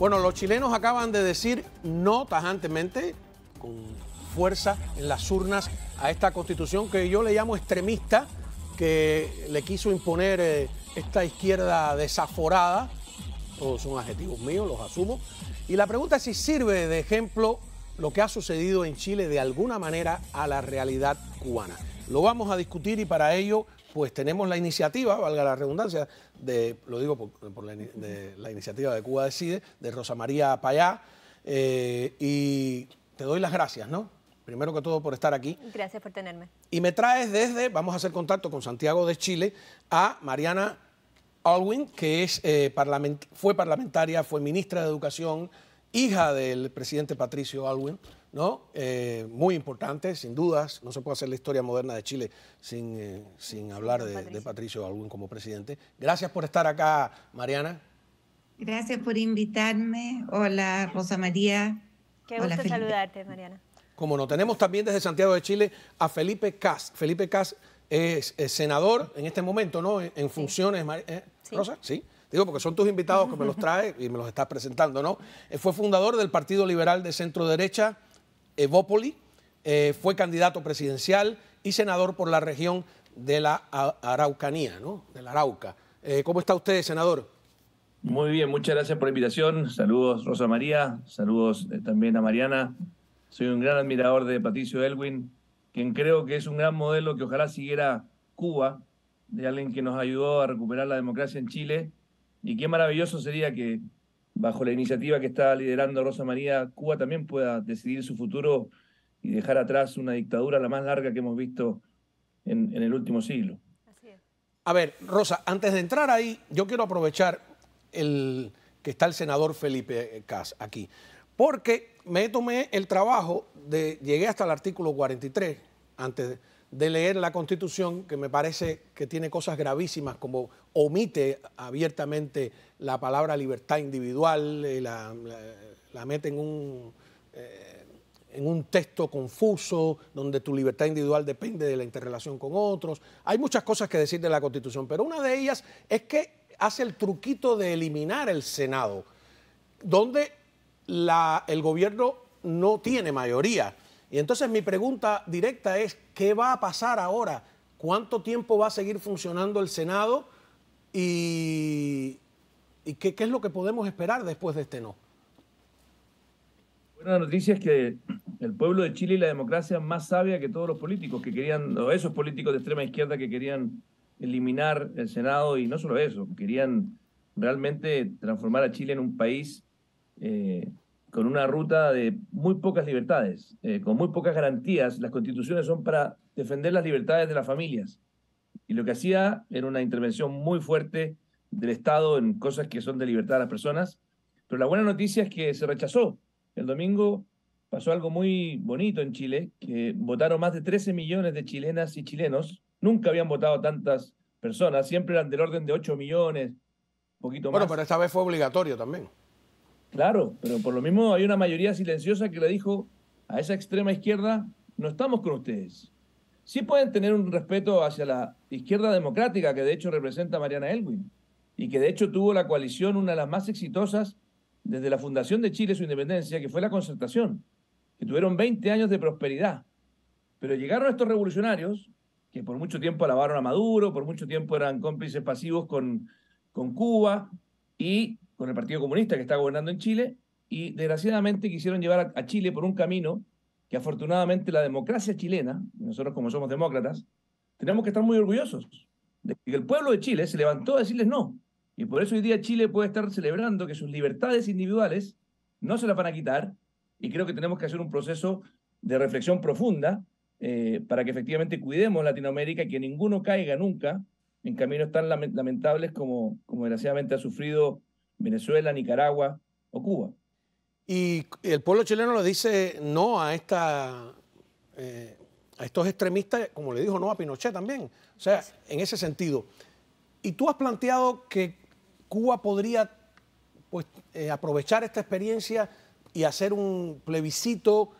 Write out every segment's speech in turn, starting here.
Bueno, los chilenos acaban de decir no tajantemente, con fuerza en las urnas, a esta constitución que yo le llamo extremista, que le quiso imponer eh, esta izquierda desaforada. Todos son adjetivos míos, los asumo. Y la pregunta es si sirve de ejemplo lo que ha sucedido en Chile de alguna manera a la realidad cubana. Lo vamos a discutir y para ello pues tenemos la iniciativa, valga la redundancia, de, lo digo por, la, de la, iniciativa de Cuba Decide, de Rosa María Payá, eh, y te doy las gracias, ¿no? Primero que todo por estar aquí. Gracias por tenerme. Y me traes desde, vamos a hacer contacto con Santiago de Chile, a Mariana Alwin, que es, eh, fue parlamentaria, fue ministra de Educación, hija del presidente Patricio Alwin. ¿no? Eh, muy importante, sin dudas. No se puede hacer la historia moderna de Chile sin, eh, sin hablar de, Patricio Algún como presidente. Gracias por estar acá, Mariana. Gracias por invitarme. Hola, Rosa María. Qué gusto saludarte, Mariana. Como no, tenemos también desde Santiago de Chile a Felipe Cas. Felipe Cas es, senador en este momento, ¿no? En, funciones, ¿eh? Rosa, sí. Digo, porque son tus invitados que me los traes y me los estás presentando, ¿no? Fue fundador del Partido Liberal de Centro Derecha, Evópoli, eh, fue candidato presidencial y senador por la región de la Araucanía, ¿no? De la Arauca. Eh, ¿Cómo está usted, senador? Muy bien, muchas gracias por la invitación. Saludos, Rosa María. Saludos eh, también a Mariana. Soy un gran admirador de Patricio Elwin, quien creo que es un gran modelo que ojalá siguiera Cuba, de alguien que nos ayudó a recuperar la democracia en Chile. Y qué maravilloso sería que bajo la iniciativa que está liderando Rosa María, Cuba también pueda decidir su futuro y dejar atrás una dictadura la más larga que hemos visto en, el último siglo. A ver, Rosa, antes de entrar ahí, yo quiero aprovechar el que está el senador Felipe Cas aquí, porque me tomé el trabajo de, llegué hasta el artículo 43 antes de de leer la Constitución, que me parece que tiene cosas gravísimas, como omite abiertamente la palabra libertad individual, eh, la, mete en un, eh, en un texto confuso, donde tu libertad individual depende de la interrelación con otros. Hay muchas cosas que decir de la Constitución, pero una de ellas es que hace el truquito de eliminar el Senado, donde el gobierno no tiene mayoría. Y entonces mi pregunta directa es, ¿qué va a pasar ahora? ¿Cuánto tiempo va a seguir funcionando el Senado? ¿Y, qué, es lo que podemos esperar después de este no? Bueno, la noticia es que el pueblo de Chile y la democracia más sabia que todos los políticos que querían, o esos políticos de extrema izquierda que querían eliminar el Senado y no solo eso, querían realmente transformar a Chile en un país eh, con una ruta de muy pocas libertades, eh, con muy pocas garantías. Las constituciones son para defender las libertades de las familias. Y lo que hacía era una intervención muy fuerte del Estado en cosas que son de libertad de las personas. Pero la buena noticia es que se rechazó. El domingo pasó algo muy bonito en Chile, que votaron más de 13 millones de chilenas y chilenos. Nunca habían votado tantas personas, siempre eran del orden de 8 millones, poquito más. Bueno, pero esta vez fue obligatorio también. Claro, pero por lo mismo hay una mayoría silenciosa que le dijo a esa extrema izquierda, no estamos con ustedes. Sí pueden tener un respeto hacia la izquierda democrática, que de hecho representa Mariana Elwin, y que de hecho tuvo la coalición, una de las más exitosas desde la fundación de Chile, su independencia, que fue la concertación, que tuvieron 20 años de prosperidad. Pero llegaron estos revolucionarios, que por mucho tiempo alabaron a Maduro, por mucho tiempo eran cómplices pasivos con, con Cuba, y con el Partido Comunista que está gobernando en Chile y desgraciadamente quisieron llevar a, Chile por un camino que afortunadamente la democracia chilena, nosotros como somos demócratas, tenemos que estar muy orgullosos de que el pueblo de Chile se levantó a decirles no. Y por eso hoy día Chile puede estar celebrando que sus libertades individuales no se las van a quitar y creo que tenemos que hacer un proceso de reflexión profunda eh, para que efectivamente cuidemos Latinoamérica y que ninguno caiga nunca en caminos tan lamentables como, como desgraciadamente ha sufrido Venezuela, Nicaragua o Cuba. Y el pueblo chileno le dice no a esta eh, a estos extremistas, como le dijo no a Pinochet también. O sea, en ese sentido. Y tú has planteado que Cuba podría pues, eh, aprovechar esta experiencia y hacer un plebiscito.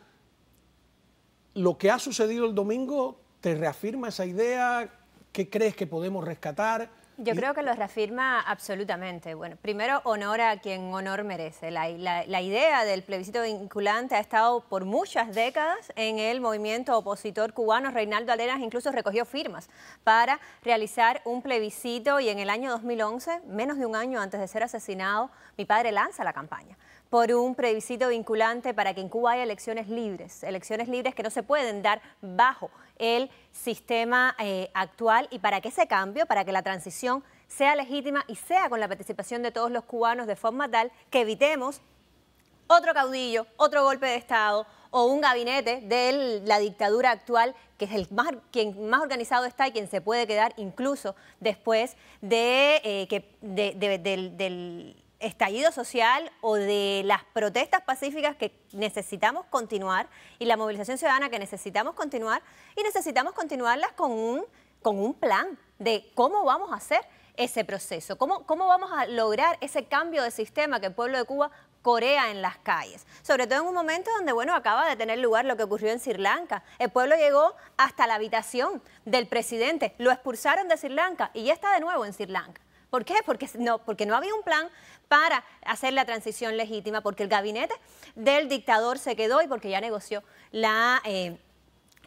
Lo que ha sucedido el domingo te reafirma esa idea. ¿Qué crees que podemos rescatar? Yo creo que lo reafirma absolutamente. Bueno, primero, honor a quien honor merece. La, la, idea del plebiscito vinculante ha estado por muchas décadas en el movimiento opositor cubano. Reinaldo Alenas incluso recogió firmas para realizar un plebiscito y en el año 2011, menos de un año antes de ser asesinado, mi padre lanza la campaña por un plebiscito vinculante para que en Cuba haya elecciones libres, elecciones libres que no se pueden dar bajo el sistema eh, actual y para que ese cambio, para que la transición sea legítima y sea con la participación de todos los cubanos de forma tal que evitemos otro caudillo, otro golpe de Estado o un gabinete de la dictadura actual, que es el más, quien más organizado está y quien se puede quedar incluso después de eh, que del estallido social o de las protestas pacíficas que necesitamos continuar y la movilización ciudadana que necesitamos continuar y necesitamos continuarlas con un, plan de cómo vamos a hacer ese proceso, cómo, vamos a lograr ese cambio de sistema que el pueblo de Cuba Corea en las calles, sobre todo en un momento donde, bueno, acaba de tener lugar lo que ocurrió en Sri Lanka. El pueblo llegó hasta la habitación del presidente, lo expulsaron de Sri Lanka y ya está de nuevo en Sri Lanka. ¿Por qué? Porque no, porque no había un plan para hacer la transición legítima, porque el gabinete del dictador se quedó y porque ya negoció la, eh,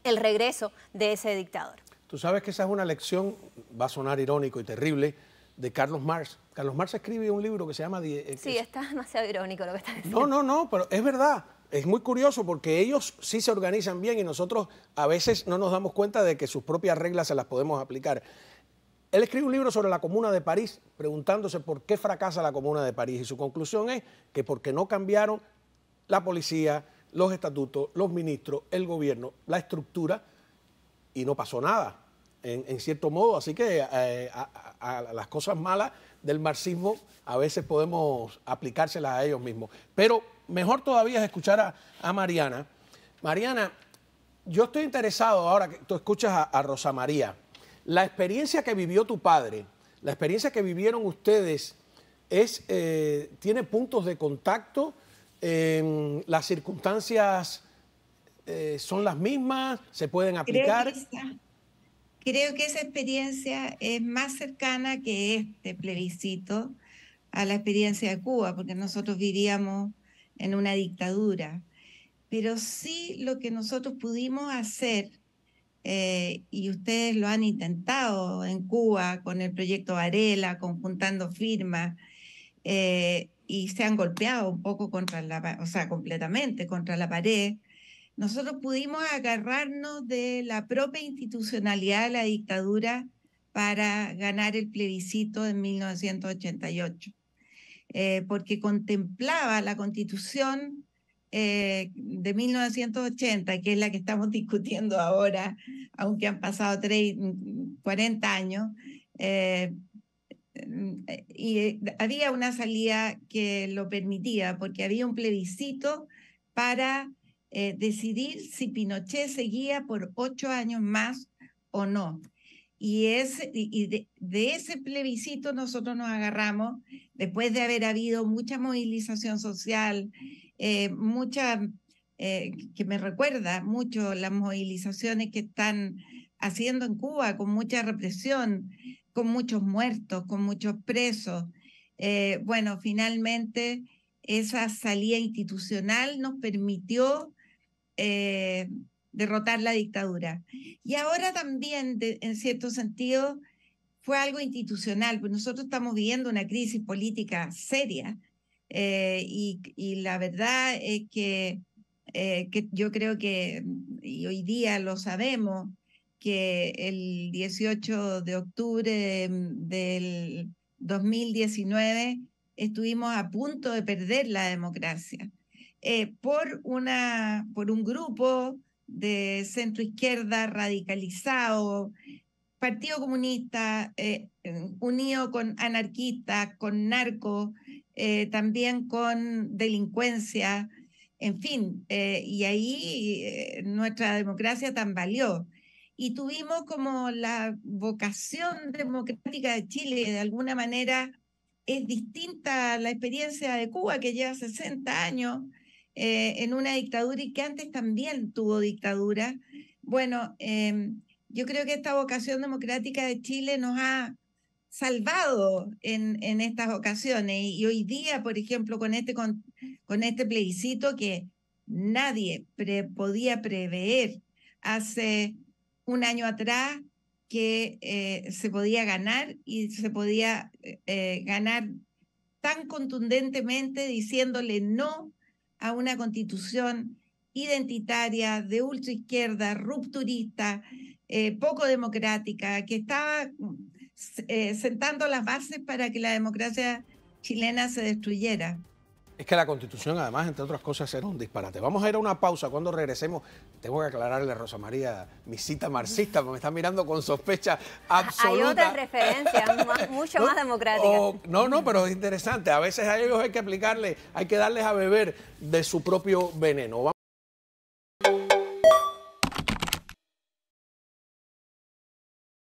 el regreso de ese dictador. Tú sabes que esa es una lección, va a sonar irónico y terrible, de Carlos Marx. Carlos Marx escribe un libro que se llama... Eh, sí, está demasiado irónico lo que está diciendo. No, no, no, pero es verdad. Es muy curioso porque ellos sí se organizan bien y nosotros a veces no nos damos cuenta de que sus propias reglas se las podemos aplicar. Él escribe un libro sobre la Comuna de París, preguntándose por qué fracasa la Comuna de París. Y su conclusión es que porque no cambiaron la policía, los estatutos, los ministros, el gobierno, la estructura, y no pasó nada, en, cierto modo. Así que eh, a, las cosas malas del marxismo a veces podemos aplicárselas a ellos mismos. Pero mejor todavía es escuchar a, Mariana. Mariana, yo estoy interesado ahora que tú escuchas a, a Rosa María la experiencia que vivió tu padre, la experiencia que vivieron ustedes, eh, tiene puntos de contacto, em, las circunstancias eh, son las mismas, se pueden aplicar. Creo que, esa, creo que esa experiencia es más cercana que este plebiscito a la experiencia de Cuba, porque nosotros vivíamos en una dictadura. Pero sí lo que nosotros pudimos hacer eh, y ustedes lo han intentado en Cuba con el proyecto Varela, conjuntando firmas, eh, y se han golpeado un poco contra la, o sea, completamente contra la pared. Nosotros pudimos agarrarnos de la propia institucionalidad de la dictadura para ganar el plebiscito en 1988, eh, porque contemplaba la constitución eh, de 1980, que es la que estamos discutiendo ahora, aunque han pasado 40 mm, años, eh, mm, eh, y había una salida que lo permitía, porque había un plebiscito para decidir si Pinochet seguía por ocho años más o no. Y, de, ese plebiscito nosotros nos agarramos después de haber habido mucha movilización social eh, Muchas eh, que me recuerda mucho las movilizaciones que están haciendo en Cuba, con mucha represión, con muchos muertos, con muchos presos. Eh, bueno, finalmente esa salida institucional nos permitió derrotar la dictadura. Y ahora también, en cierto sentido, fue algo institucional, Porque nosotros estamos viviendo una crisis política seria eh, y, la verdad es que, eh, yo creo que, mm, y hoy día lo sabemos, que el 18 de octubre mm, del 2019 estuvimos a punto de perder la democracia eh, por, una, por un grupo de centro izquierda radicalizado, Partido Comunista unido con anarquistas, con narcos, eh, también con delincuencia, en fin, eh, y ahí eh, nuestra democracia tambaleó. Y tuvimos como la vocación democrática de Chile, de alguna manera es distinta a la experiencia de Cuba, que lleva 60 años en una dictadura y que antes también tuvo dictadura. Bueno, em, yo creo que esta vocación democrática de Chile nos ha salvado en, en estas ocasiones. Y, hoy día, por ejemplo, con este, con, este plebiscito que nadie podía prever hace un año atrás que eh, se podía ganar y se podía eh, eh, ganar tan contundentemente diciéndole no a una constitución identitaria, de ultraizquierda, rupturista, poco democrática, que estaba eh, sentando las bases para que la democracia chilena se destruyera. Es que la constitución, además, entre otras cosas, era un disparate. Vamos a ir a una pausa. Cuando regresemos, tengo que aclararle a Rosa María, mi cita marxista, porque me está mirando con sospecha absoluta. Hay otras referencias, mucho más oh, democráticas. Oh, no, no, pero es interesante. A veces a ellos hay que aplicarle, hay que darles a beber de su propio veneno.